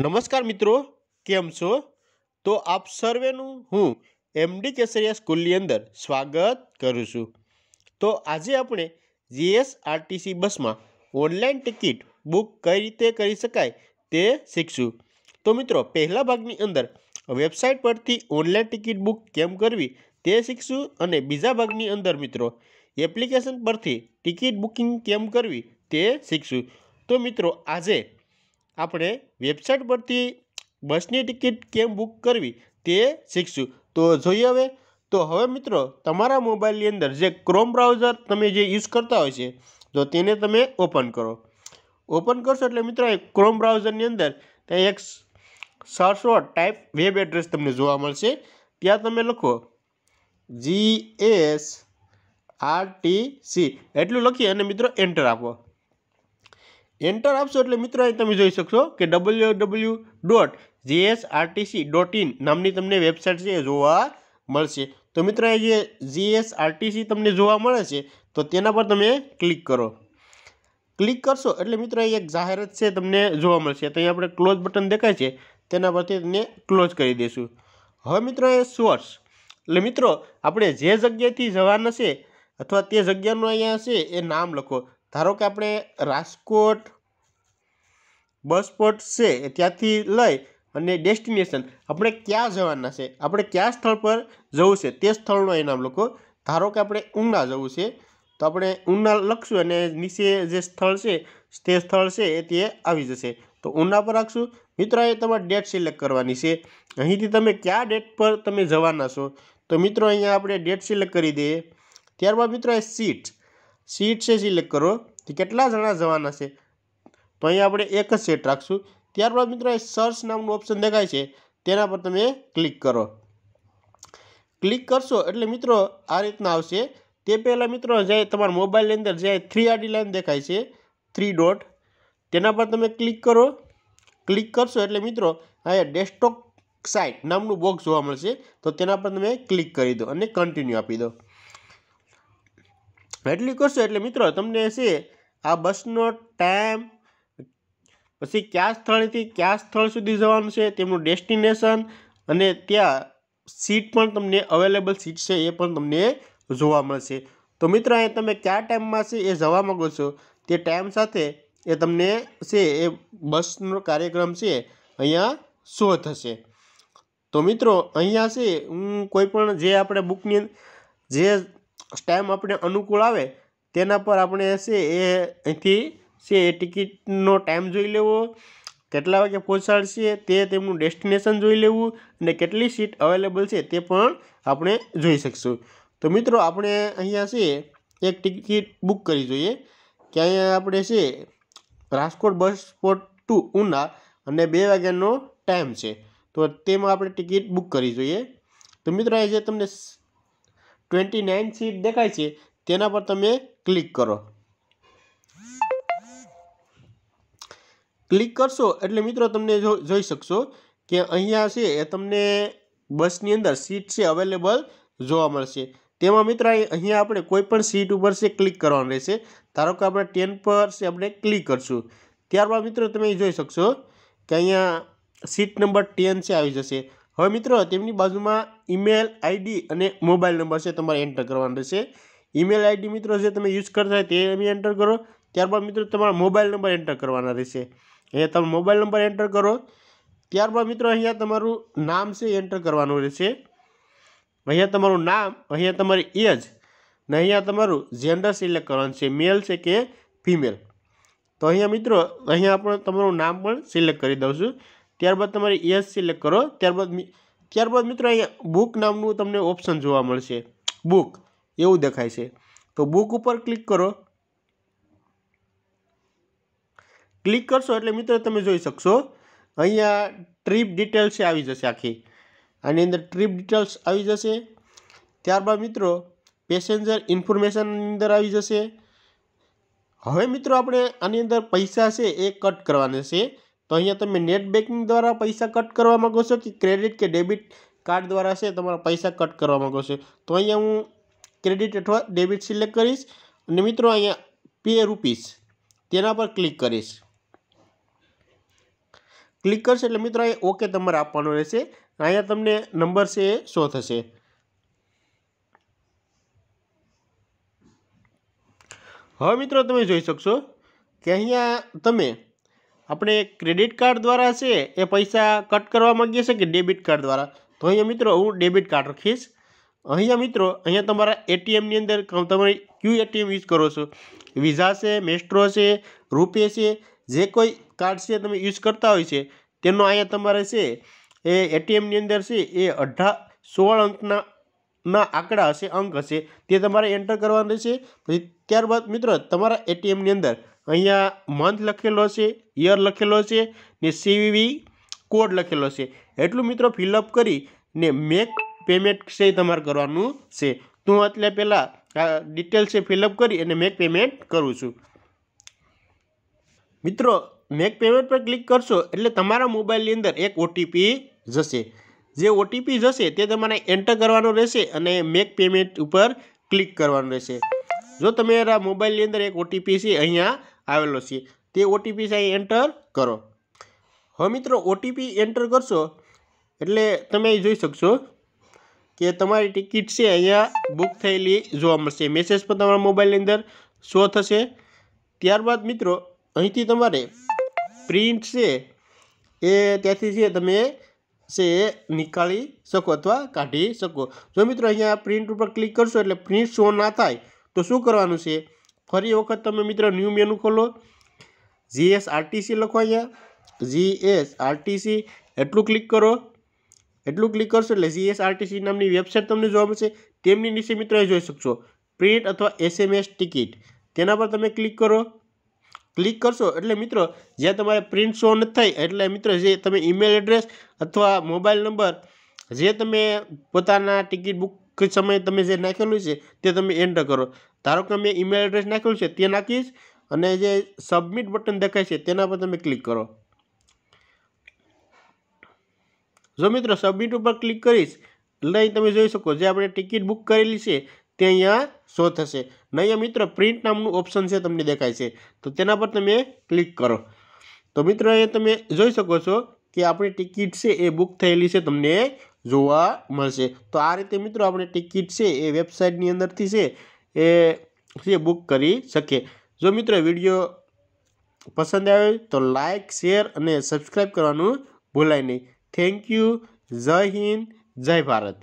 નમસ્કાર મિત્રો કેમ છો તો આપ સર્વેનું હું એમડી કેસરિયા સ્કૂલની અંદર સ્વાગત કરું છું તો આજે આપણે જીએસઆરટીસી બસમાં ઓનલાઈન ટિકિટ બુક કઈ રીતે કરી શકાય તે શીખશું તો મિત્રો પહેલા ભાગની અંદર વેબસાઇટ પરથી ઓનલાઈન ટિકિટ બુક કેમ કરવી તે શીખશું અને બીજા ભાગની અંદર મિત્રો એપ્લિકેશન પરથી ટિકિટ બુકિંગ કેમ કરવી તે શીખશું તો મિત્રો આજે આપણે વેબસાઇટ પરથી બસની ટિકિટ કેમ બુક કરવી તે શીખશું તો જોઈએ હવે તો હવે મિત્રો તમારા મોબાઈલની અંદર જે ક્રોમ બ્રાઉઝર તમે જે યુઝ કરતા હોય છે તો તેને તમે ઓપન કરો ઓપન કરશો એટલે મિત્રો ક્રોમ બ્રાઉઝરની અંદર ત્યાં એક સર્ચો ટાઈપ વેબ એડ્રેસ તમને જોવા મળશે ત્યાં તમે લખો G S R T C એટલું લખી અને મિત્રો એન્ટર આપો એન્ટર આપશો એટલે મિત્રો અહીં તમે જોઈ શકશો કે W W dot GSRTC dot in નામની તમને વેબસાઇટ છે એ જોવા મળશે તો મિત્રો અહીં જે જીએસઆરટીસી તમને જોવા મળે છે તો તેના પર તમે ક્લિક કરો ક્લિક કરશો એટલે મિત્રો અહીં એક જાહેરાત છે તમને જોવા મળશે તો અહીં આપણે ક્લોઝ બટન દેખાય છે તેના પરથી તમને ક્લોઝ કરી દઈશું હવે મિત્રો એ સોર્સ એટલે મિત્રો આપણે જે જગ્યાએથી જવાના છે અથવા તે જગ્યાનું અહીંયા હશે એ નામ લખો ધારો કે આપણે રાજકોટ બસ સ્પોટ છે ત્યાંથી લઈ અને ડેસ્ટિનેશન આપણે ક્યાં જવાના છે આપણે કયા સ્થળ પર જવું છે તે સ્થળનો ઇનામ લોકો ધારો કે આપણે ઊંડા જવું છે તો આપણે ઊંડા લખશું અને નીચે જે સ્થળ છે તે સ્થળ છે એ તે આવી જશે તો ઊંડા પર રાખશું મિત્રો એ તમારે ડેટ સિલેક્ટ કરવાની છે અહીંથી તમે કયા ડેટ પર તમે જવાના છો તો મિત્રો અહીંયા આપણે ડેટ સિલેક્ટ કરી દઈએ ત્યારબાદ મિત્રો એ સીટ સીટ છે સિલેક્ટ કરો તો કેટલા જણા જવાના છે તો અહીંયા આપણે એક જ સેટ રાખશું ત્યારબાદ મિત્રો સર્ચ નામનું ઓપ્શન દેખાય છે તેના પર તમે ક્લિક કરો ક્લિક કરશો એટલે મિત્રો આ રીતના આવશે તે પહેલાં મિત્રો જે તમારા મોબાઈલની અંદર જે થ્રી આડી લાઈન દેખાય છે થ્રી ડોટ તેના પર તમે ક્લિક કરો ક્લિક કરશો એટલે મિત્રો અહીંયા ડેસ્કટોપ સાઇટ નામનું બોક્સ જોવા મળશે તો તેના પર તમે ક્લિક કરી દો અને કન્ટિન્યુ આપી દો એટલી કરશો એટલે મિત્રો તમને છે આ બસનો ટાઈમ પછી કયા સ્થળેથી કયા સ્થળ સુધી જવાનું છે તેમનું ડેસ્ટિનેશન અને ત્યાં સીટ પણ તમને અવેલેબલ સીટ છે એ પણ તમને જોવા મળશે તો મિત્રો અહીંયા તમે કયા ટાઈમમાં છે એ જવા માગો છો તે ટાઈમ સાથે એ તમને છે એ બસનો કાર્યક્રમ છે અહીંયા શો થશે તો મિત્રો અહીંયા છે હું કોઈ પણ જે આપણે બુકની જે ટાઈમ આપણે અનુકૂળ આવે તેના પર આપણે છે એ અહીંથી છે એ ટિકિટનો ટાઈમ જોઈ લેવો કેટલા વાગે પહોંચાડશે તે તેમનું ડેસ્ટિનેશન જોઈ લેવું અને કેટલી સીટ અવેલેબલ છે તે પણ આપણે જોઈ શકશું તો મિત્રો આપણે અહીંયા છે એક ટિકિટ બુક કરી જોઈએ કે અહીંયા આપણે છે Rajkot bus spot to Una અને બે વાગ્યાનો ટાઈમ છે તો તેમાં આપણે ટિકિટ બુક કરી જોઈએ તો મિત્રો અહીં જે તમને ટ્વેન્ટી નાઇન સીટ દેખાય છે તેના પર તમે ક્લિક કરો ક્લિક કરશો એટલે મિત્રો તમને જોઈ શકશો કે અહીંયા છે એ તમને બસની અંદર સીટ છે અવેલેબલ જોવા મળશે તેમાં મિત્ર અહીંયા આપણે કોઈ પણ સીટ ઉપર છે ક્લિક કરવાનું રહેશે ધારો કે આપણે ટેન પર છે આપણે ક્લિક કરશું ત્યારબાદ મિત્રો તમે જોઈ શકશો કે અહીંયા સીટ નંબર ટેન છે આવી જશે હવે મિત્રો તેમની બાજુમાં ઈમેલ આઈડી અને મોબાઈલ નંબર છે તમારે એન્ટર કરવાનો રહેશે ઈમેલ આઈડી મિત્રો જે તમે યુઝ કરતા હોય તે અહીં એન્ટર કરો ત્યારબાદ મિત્રો તમારો મોબાઈલ નંબર એન્ટર કરવાનો રહેશે અહીંયા તમારો મોબાઈલ નંબર એન્ટર કરો ત્યારબાદ મિત્રો અહીંયા તમારું નામ છે એન્ટર કરવાનો રહેશે અહીંયા તમારું નામ અહીંયા તમારી એજ અને અહીંયા તમારું gender સિલેક્ટ કરવાનું છે મેલ છે કે ફીમેલ તો અહીંયા મિત્રો અહીંયા આપણે તમારું નામ પણ સિલેક્ટ કરી દઉં છું ત્યારબાદ તમારે યસ સિલેક્ટ કરો ત્યારબાદ ત્યારબાદ મિત્રો અહીંયા બુક નામનું તમને ઓપ્શન જોવા મળશે બુક એવું દેખાય છે તો બુક ઉપર ક્લિક કરો ક્લિક કરશો એટલે મિત્રો તમે જોઈ શકશો અહીંયા ટ્રીપ ડિટેલ્સ આવી જશે આખી આની અંદર ટ્રીપ ડિટેલ્સ આવી જશે ત્યારબાદ મિત્રો પેસેન્જર ઇન્ફોર્મેશનની અંદર આવી જશે હવે મિત્રો આપણે આની અંદર પૈસા છે એ કટ કરવાના છે તો અહીંયા તમે નેટ બેન્કિંગ દ્વારા પૈસા કટ કરવા માગો છો કે ક્રેડિટ કે ડેબિટ કાર્ડ દ્વારા છે તમારા પૈસા કટ કરવા માગો છો તો અહીંયા હું ક્રેડિટ અથવા ડેબિટ સિલેક્ટ કરીશ અને મિત્રો અહીંયા પે રૂપીસ તેના પર ક્લિક કરીશ ક્લિક કરશે એટલે મિત્રો અહીં ઓકે તમારે આપવાનો રહેશે અહીંયા તમને નંબર છે એ શો થશે હવે મિત્રો તમે જોઈ શકશો કે અહીંયા તમે આપણે ક્રેડિટ કાર્ડ દ્વારા છે એ પૈસા કટ કરવા માગીએ છીએ કે ડેબિટ કાર્ડ દ્વારા તો અહીંયા મિત્રો હું ડેબિટ કાર્ડ રાખીશ અહીંયા મિત્રો અહીંયા તમારા એટીએમની અંદર તમે ક્યુ એટીએમ યુઝ કરો છો વિઝા છે મેસ્ટ્રો છે રૂપે છે જે કોઈ કાર્ડ છે તમે યુઝ કરતા હોય છે તેનો અહીંયા તમારે છે એ એટીએમની અંદર છે એ અઢાર સોળ અંકના ના આંકડા હશે અંક હશે તે તમારે એન્ટર કરવાનું રહેશે પછી ત્યારબાદ મિત્રો તમારા એટીએમની અંદર અહીંયા મંથ લખેલો છે યર લખેલો છે ને સીવીવી કોડ લખેલો છે એટલું મિત્રો ફિલઅપ કરી ને મેક પેમેન્ટ છે તમારે કરવાનું છે તો એટલે પહેલાં આ ડિટેલ્સે ફિલઅપ કરી અને મેક પેમેન્ટ કરું છું મિત્રો મેક પેમેન્ટ પર ક્લિક કરશો એટલે તમારા મોબાઈલની અંદર એક ઓટીપી જશે જે ઓટીપી જશે તે તમારે એન્ટર કરવાનો રહેશે અને મેક પેમેન્ટ ઉપર ક્લિક કરવાનું રહેશે જો તમારા મોબાઈલની અંદર એક ઓટીપી છે અહીંયા આવેલો છે તે ઓટીપી સાહેબ એન્ટર કરો હવે મિત્રો ઓટીપી એન્ટર કરશો એટલે તમે જોઈ શકશો કે તમારી ટિકિટ છે અહીંયા બુક થયેલી જોવા મળશે મેસેજ પણ તમારા મોબાઈલની અંદર શો થશે ત્યારબાદ મિત્રો અહીંથી તમારે પ્રિન્ટ છે એ ત્યાંથી છે તમે છે એ નીકાળી શકો અથવા કાઢી શકો જો મિત્રો અહીંયા પ્રિન્ટ ઉપર ક્લિક કરશો એટલે પ્રિન્ટ શો ના થાય તો શું કરવાનું છે ફરી વખત તમે મિત્ર ન્યૂ મેનુ ખોલો આરટીસી લખો અહીંયા આરટીસી એટલું ક્લિક કરો એટલું ક્લિક કરશો એટલે જીએસઆરટીસી નામની વેબસાઇટ તમને જોવા મળશે તેમની નીચે મિત્રો જોઈ શકશો પ્રિન્ટ અથવા એસએમએસ ટિકિટ તેના પર તમે ક્લિક કરો ક્લિક કરશો એટલે મિત્રો જ્યાં તમારે પ્રિન્ટ શો નથી થાય એટલે મિત્રો જે તમે ઈમેલ એડ્રેસ અથવા મોબાઈલ નંબર જે તમે પોતાના ટિકિટ બુક કે સમયે તમે જે નાખેલું છે તે તમે એન્ટર કરો ધારો કે મેં ઈમેલ એડ્રેસ નાખેલું છે તે નાખીશ અને જે સબમિટ બટન દેખાય છે તેના પર તમે ક્લિક કરો જો મિત્રો સબમિટ ઉપર ક્લિક કરીશ એટલે અહીં તમે જોઈ શકો જે આપણે ટિકિટ બુક કરેલી છે તે અહીંયા શો થશે ને મિત્ર પ્રિન્ટ નામનું ઓપ્શન છે તમને દેખાય છે તો તેના પર તમે ક્લિક કરો તો મિત્રો અહીંયા તમે જોઈ શકો છો કે આપણી ટિકિટ છે એ બુક થયેલી છે તમને જોવા મળશે તો આ રીતે મિત્રો આપણે ટિકિટ છે એ વેબસાઇટની અંદરથી છે એ છે બુક કરી શકીએ જો મિત્રો વિડીયો પસંદ આવે તો લાઇક શેર અને સબસ્ક્રાઈબ કરવાનું ભૂલાય નહીં થેન્ક યુ જય હિન્દ જય ભારત